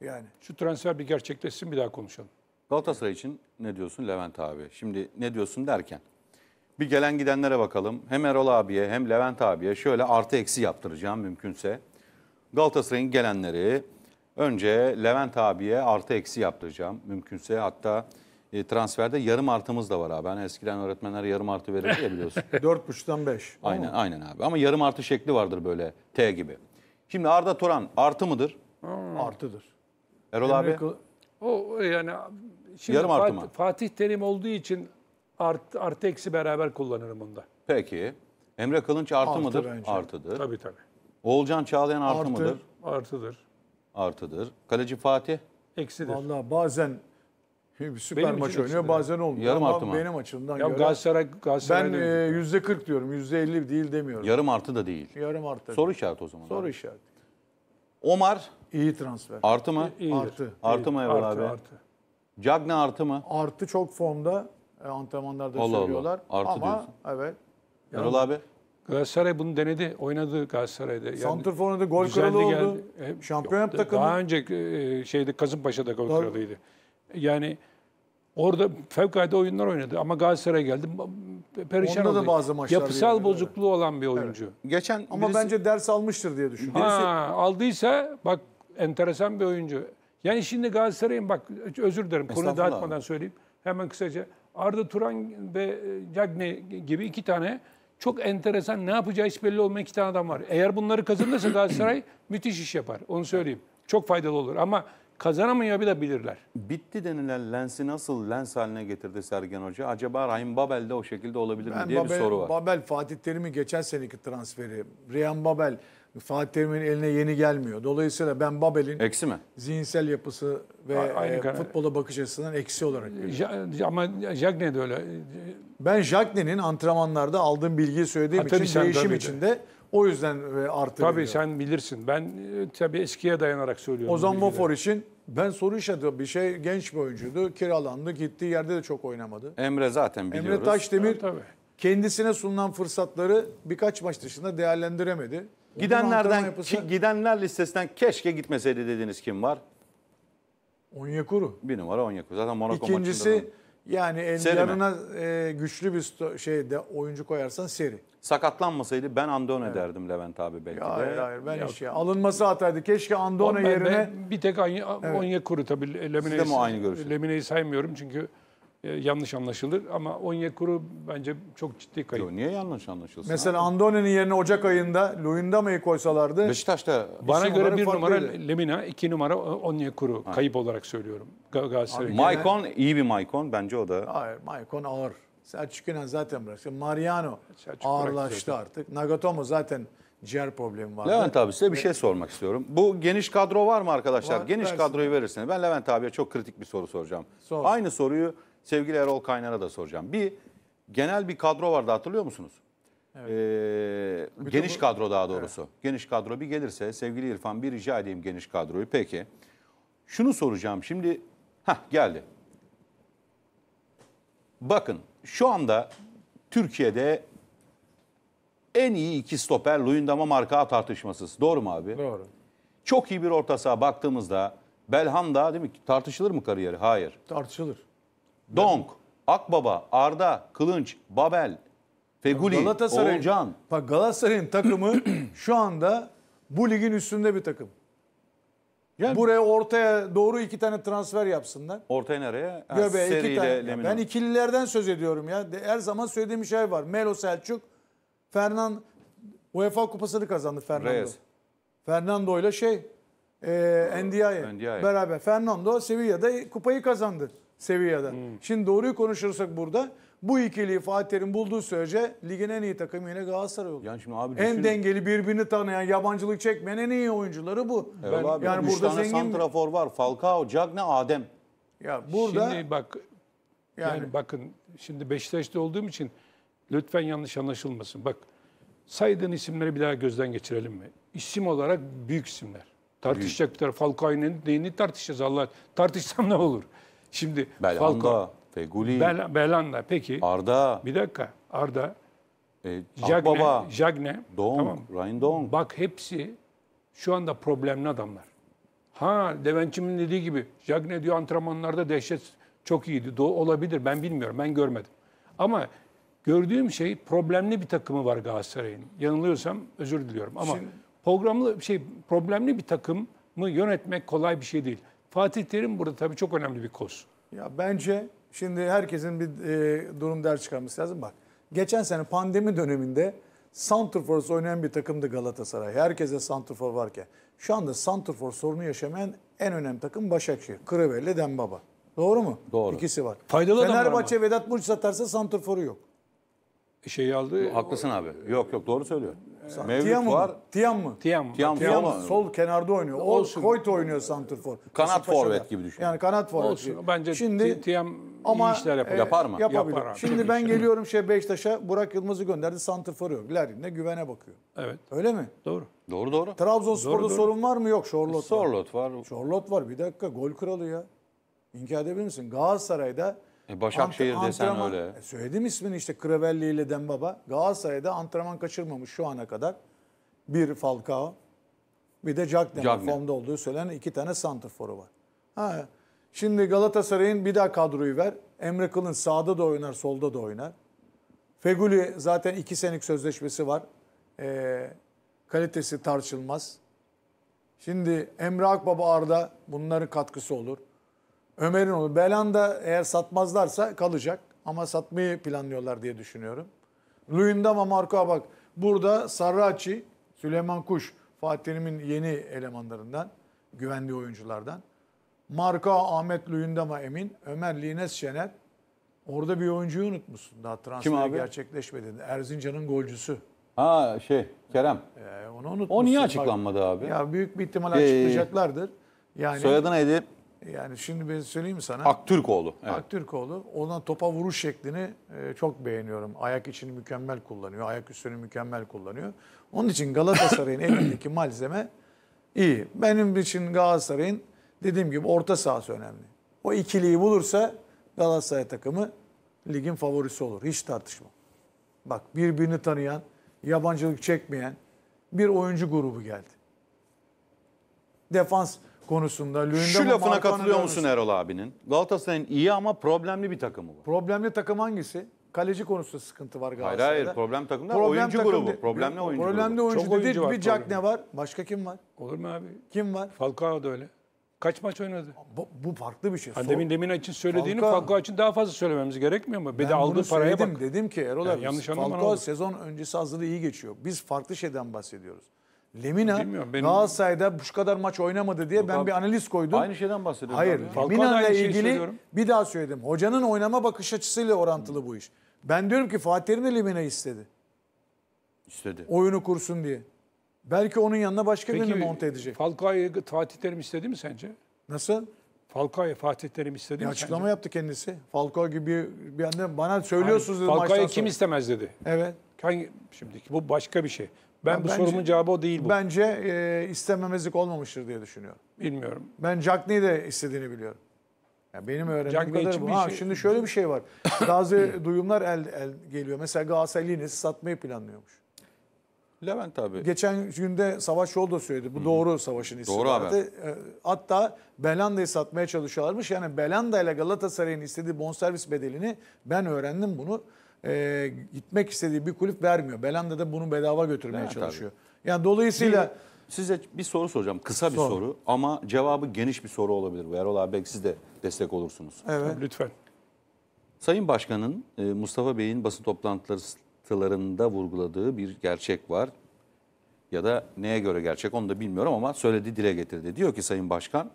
Yani. Şu transfer bir gerçekleşsin bir daha konuşalım. Galatasaray için ne diyorsun Levent abi? Şimdi ne diyorsun derken bir gelen gidenlere bakalım. Hem Erol abiye hem Levent abiye şöyle artı eksi yaptıracağım mümkünse. Galatasaray'ın gelenleri önce Levent abiye artı eksi yaptıracağım mümkünse. Hatta e, transferde yarım artımız da var abi. Hani eskiden öğretmenler yarım artı verirdi ya biliyorsun. 4.5'tan 5. Aynen aynen abi. Ama yarım artı şekli vardır böyle T gibi. Şimdi Arda Turan artı mıdır? Artıdır. Erol Emre abi. Kıl... O yani şimdi Yarım artı Fatih, mı? Fatih Terim olduğu için art, artı eksi beraber kullanırım bunda. Peki. Emre Kılınç artı, artı mıdır? Bence. Artıdır. Tabii tabii. Oğulcan Çağlayan artı, artı mıdır? Artıdır. Artıdır. Kaleci Fatih? Eksidir. Valla bazen süper benim maç oynuyor eksidir. bazen olmuyor. Yarım artı mı? Benim açımdan ya göre. Galatasaray, Galatasaray ben e, yüzde %40 diyorum. %50 değil demiyorum. Yarım artı da değil. Yarım artı. Soru işareti o zaman. Soru işareti. Omar iyi transfer. artı mı? İyidir. Artı. Artı mı Erol abi? Artı. Cagne artı mı? Artı çok formda. E, antrenmanlarda Allah Allah. söylüyorlar. Artı Ama diyorsun. evet. Erol abi? Galatasaray bunu denedi. Oynadı Galatasaray'da. Yani Santrfor'un da gol düzenli kralı oldu. geldi. Şampiyon takımı. Daha önce e, şeyde Kasımpaşa'da gol Tabii. kralıydı. Yani Orada fevkalade oyunlar oynadı ama Galatasaray'a geldi. Perişan Onda da bazı maçlar Yapısal bozukluğu olan bir oyuncu. Evet. Geçen ama birisi... bence ders almıştır diye düşünüyorum. Ha, birisi... aldıysa bak enteresan bir oyuncu. Yani şimdi Galatasaray'ın bak özür dilerim konu dağıtmadan abi. söyleyeyim. Hemen kısaca Arda Turan ve e, Cagne gibi iki tane çok enteresan ne yapacağı hiç belli olmayan iki tane adam var. Eğer bunları kazanırsa Galatasaray müthiş iş yapar. Onu söyleyeyim. Çok faydalı olur ama kazanamayabilirler. Bitti denilen lensi nasıl lens haline getirdi Sergen Hoca? Acaba Rahim Babel de o şekilde olabilir ben mi diye Babel, bir soru var. Babel Fatih Terim'in geçen seneki transferi. Reyhan Babel Fatih Terim'in eline yeni gelmiyor. Dolayısıyla ben Babel'in eksi mi? zihinsel yapısı ve e, Aynı e, futbola bakış açısından eksi olarak görüyorum. Ja, ama Jagne de öyle. Ben Jagne'nin antrenmanlarda aldığım bilgiyi söylediğim ha, için değişim içinde... De o yüzden e, artı Tabii veriyor. sen bilirsin. Ben e, tabii eskiye dayanarak söylüyorum. Ozan Mofor için ben soru işareti bir şey genç bir oyuncuydu. Kiralandı. Gittiği yerde de çok oynamadı. Emre zaten biliyoruz. Emre Taşdemir evet, tabii. kendisine sunulan fırsatları birkaç maç dışında değerlendiremedi. Gidenlerden yapısı... ki, gidenler listesinden keşke gitmeseydi dediğiniz kim var? Onyekuru. Bir numara Onyekuru. Zaten Monaco İkincisi, maçında. İkincisi yani ellerine e, güçlü bir şeyde oyuncu koyarsan seri. Sakatlanmasaydı ben Andone evet. derdim Levent abi belki ya de. Hayır hayır ben ya. hiç Alınması hataydı. Keşke Andone ben, yerine... Ben bir tek Onyekuru evet. tabii. Lemine'yi, Siz de mi aynı görüşünüz? Lemine'yi saymıyorum çünkü... E, yanlış anlaşılır ama Onyekuru bence çok ciddi kayıp. Yo, niye yanlış anlaşılsın? Mesela Andone'nin yerine Ocak ayında Luyendama'yı koysalardı. Beşiktaş'ta bana göre bir numara farklıydı. Lemina, iki numara Onyekuru ha. kayıp olarak söylüyorum. Galatasaray. Maicon iyi bir Maicon bence o da. Hayır, Maicon ağır. Selçuk İnan zaten bıraktı. Mariano Selçuk ağırlaştı artık. Nagatomo zaten ciğer problemi vardı. Levent abi size bir şey sormak istiyorum. Bu geniş kadro var mı arkadaşlar? Var, geniş versin. kadroyu verirseniz Ben Levent abiye çok kritik bir soru soracağım. Sor. Aynı soruyu sevgili Erol Kaynar'a da soracağım. Bir genel bir kadro vardı hatırlıyor musunuz? Evet. Ee, geniş bu... kadro daha doğrusu. Evet. Geniş kadro bir gelirse sevgili İrfan bir rica edeyim geniş kadroyu. Peki. Şunu soracağım şimdi. Hah geldi. Bakın şu anda Türkiye'de en iyi iki stoper Luyendama marka tartışmasız. Doğru mu abi? Doğru. Çok iyi bir orta saha baktığımızda Belhanda değil mi? Tartışılır mı kariyeri? Hayır. Tartışılır. Donk, Akbaba, Arda, Kılınç, Babel, Feguli, Galatasaray, Oğulcan. Bak Galatasaray'ın takımı şu anda bu ligin üstünde bir takım. Yani, Buraya ortaya doğru iki tane transfer yapsınlar. Ortaya nereye? Ha, iki tane. Ya ben ikililerden söz ediyorum ya. Her zaman söylediğim bir şey var. Melo Selçuk, Fernan UEFA kupasını kazandı Fernando. Reyes. Fernando ile şey, e, Ndiaye Ndiaye. beraber. Fernando Sevilla'da kupayı kazandı seviyede. Hmm. Şimdi doğruyu konuşursak burada bu ikiliyi Fatih Terim bulduğu sürece ligin en iyi takımı yine Galatasaray olur. Yani şimdi abi düşün... En dengeli birbirini tanıyan, yabancılık çekmeyen en iyi oyuncuları bu. Evet ben, abi, yani burada tane zengin santrafor var. Falcao, Cagne, Adem. Ya burada Şimdi bak yani, yani bakın şimdi Beşiktaş'ta olduğum için lütfen yanlış anlaşılmasın. Bak saydığın isimleri bir daha gözden geçirelim mi? İsim olarak büyük isimler. Tartışacak bir taraf. Falcao'nun neyini tartışacağız Allah. Tartışsam ne olur? Şimdi Belhanda, Falcao, Feguli, Bel Belhanda peki. Arda. Bir dakika. Arda. E, Jagne, Akbaba, Jagne, Dong, tamam. Ryan Dong. Bak hepsi şu anda problemli adamlar. Ha Levent'cimin dediği gibi Jagne diyor antrenmanlarda dehşet çok iyiydi. Doğu olabilir ben bilmiyorum ben görmedim. Ama gördüğüm şey problemli bir takımı var Galatasaray'ın. Yanılıyorsam özür diliyorum ama Şimdi... programlı şey problemli bir takım mı yönetmek kolay bir şey değil. Fatih Terim burada tabii çok önemli bir koz. Ya bence şimdi herkesin bir e, durum ders çıkarması lazım. Bak geçen sene pandemi döneminde Santrfor'su oynayan bir takımdı Galatasaray. Herkese Santurfor varken. Şu anda Santurfor sorunu yaşamayan en önemli takım Başakşehir. Kırıveli, Dembaba. Doğru mu? Doğru. İkisi var. Faydalı Fenerbahçe Vedat Muriç satarsa Santurfor'u yok. E, şeyi aldı. Haklısın abi. Yok yok doğru söylüyor. Santiago Mevlüt var. Tiam mı? Tiam. Tiam, Tiam Sol, sol kenarda oynuyor. O Koyt oynuyor santrfor. Kanat forvet gibi düşün. Yani kanat forvet. Olsun. Gibi. Bence Şimdi Tiam ama, iyi işler yapar. E, yapar mı? Yapabilir. Yapar Şimdi ben geliyorum şey Beşiktaş'a Burak Yılmaz'ı gönderdi. Santrfor yok. Larin'le güvene bakıyor. Evet. Öyle mi? Doğru. Doğru doğru. Trabzonspor'da sorun var mı? Yok. Charlotte var. Charlotte var. Charlotte var. Bir dakika. Gol kralı ya. İnkar edebilir misin? Galatasaray'da e Başakşehir Ant- desen antrenman, öyle. E, söyledim ismini işte Kravelli ile Dembaba. Galatasaray'da antrenman kaçırmamış şu ana kadar. Bir Falcao, bir de Jack Demir. Formda olduğu söylenen iki tane santrforu var. Ha, şimdi Galatasaray'ın bir daha kadroyu ver. Emre Kılın sağda da oynar, solda da oynar. Feguli zaten iki senelik sözleşmesi var. E, kalitesi tartışılmaz. Şimdi Emre Akbaba Arda bunların katkısı olur. Ömer'in olur. Belanda eğer satmazlarsa kalacak. Ama satmayı planlıyorlar diye düşünüyorum. Luyendama Marco'a bak. Burada Sarraçi, Süleyman Kuş, Fatih'imin yeni elemanlarından, güvendiği oyunculardan. Marco Ahmet Luyendama Emin, Ömer Lines Şener. Orada bir oyuncuyu unutmuşsun daha transfer gerçekleşmedi. Erzincan'ın golcüsü. Ha şey Kerem. Ee, onu unutmuşsun. O niye açıklanmadı abi? Ya büyük bir ihtimal şey, açıklayacaklardır. Yani Soyadına edip yani şimdi ben söyleyeyim sana. Aktürkoğlu. Evet. Aktürkoğlu. Ondan topa vuruş şeklini e, çok beğeniyorum. Ayak içini mükemmel kullanıyor. Ayak üstünü mükemmel kullanıyor. Onun için Galatasaray'ın elindeki malzeme iyi. Benim için Galatasaray'ın dediğim gibi orta sahası önemli. O ikiliyi bulursa Galatasaray takımı ligin favorisi olur. Hiç tartışma. Bak birbirini tanıyan, yabancılık çekmeyen bir oyuncu grubu geldi. Defans konusunda. Lüyendam'ın Şu lafına katılıyor musun Erol abinin? Galatasaray'ın iyi ama problemli bir takımı var. Problemli takım hangisi? Kaleci konusunda sıkıntı var Galatasaray'da. Hayır hayır problem takımda problem oyuncu takım grubu. De, problemli oyuncu problemli grubu. oyuncu, Çok oyuncu değil. Var, bir Jack ne var? Başka kim var? Olur mu abi? Kim var? Falcao da öyle. Kaç maç oynadı? Bu, bu farklı bir şey. Hani demin Lemina için söylediğini Falcao, Falcao için daha fazla söylememiz gerekmiyor mu? Bir ben de aldığı paraya söyledim, bak. Dedim ki Erol abi yani yanlış Falcao sezon öncesi hazırlığı iyi geçiyor. Biz farklı şeyden bahsediyoruz. Lemina Bilmiyorum, benim... Galatasaray'da bu kadar maç oynamadı diye Yok, ben abi, bir analiz koydum. Aynı şeyden bahsediyorum. Hayır, Lemina ile ilgili bir daha söyledim. Hocanın oynama bakış açısıyla orantılı bu iş. Ben diyorum ki Fatih Terim de Lemina istedi. İstedi. Oyunu kursun diye. Belki onun yanına başka Peki, birini monte edecek. Falcao'yu Fatih Terim istedi mi sence? Nasıl? Falcao'yu Fatih Terim istedi bir mi açıklama sence? yaptı kendisi. Falcao gibi bir anda bana söylüyorsunuz Hayır, dedi Falcao'yu kim istemez dedi. Evet. Hangi, şimdiki bu başka bir şey. Ben ya bu bence, sorumun cevabı o değil bu. Bence e, istememezlik olmamıştır diye düşünüyorum. Bilmiyorum. Ben Jack Ney de istediğini biliyorum. Yani benim öğrendiğim kadarıyla bu. Ha, şey... Şimdi şöyle bir şey var. Bazı duyumlar el, el geliyor. Mesela Galatasaray satmayı planlıyormuş. Levent abi. Geçen günde Savaş Yol da söyledi. Bu Hı-hı. doğru Savaş'ın istediği. E, hatta Belanda'yı satmaya çalışıyorlarmış. Yani Belanda ile Galatasaray'ın istediği bonservis bedelini ben öğrendim bunu e, gitmek istediği bir kulüp vermiyor. Belanda da bunu bedava götürmeye evet, çalışıyor. Tabii. Yani dolayısıyla... Bir, size bir soru soracağım. Kısa bir Sor. soru ama cevabı geniş bir soru olabilir. Bu Erol abi belki siz de destek olursunuz. Evet. Lütfen. Sayın Başkan'ın e, Mustafa Bey'in basın toplantılarında vurguladığı bir gerçek var. Ya da neye göre gerçek onu da bilmiyorum ama söyledi dile getirdi. Diyor ki Sayın Başkan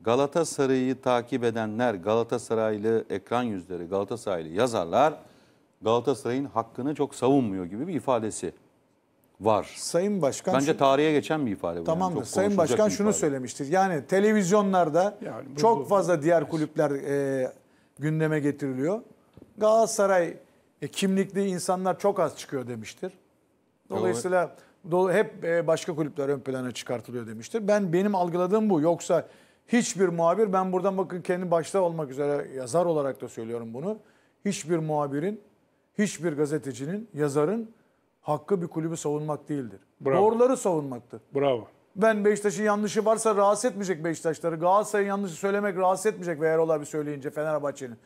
Galatasaray'ı takip edenler, Galatasaraylı ekran yüzleri, Galatasaraylı yazarlar Galatasaray'ın hakkını çok savunmuyor gibi bir ifadesi var. Sayın Başkan bence tarihe geçen bir ifade bu. Tamamdır. Yani. Sayın Başkan şunu söylemiştir. Yani televizyonlarda yani bu, çok bu, fazla diğer kulüpler e, gündeme getiriliyor. Galatasaray e, kimlikli insanlar çok az çıkıyor demiştir. Dolayısıyla dolu, hep e, başka kulüpler ön plana çıkartılıyor demiştir. Ben benim algıladığım bu. Yoksa hiçbir muhabir ben buradan bakın kendi başta olmak üzere yazar olarak da söylüyorum bunu. Hiçbir muhabirin hiçbir gazetecinin, yazarın hakkı bir kulübü savunmak değildir. Bravo. Doğruları savunmaktır. Bravo. Ben Beşiktaş'ın yanlışı varsa rahatsız etmeyecek Beşiktaşları. Galatasaray'ın yanlışı söylemek rahatsız etmeyecek veya olay bir söyleyince Fenerbahçe'nin.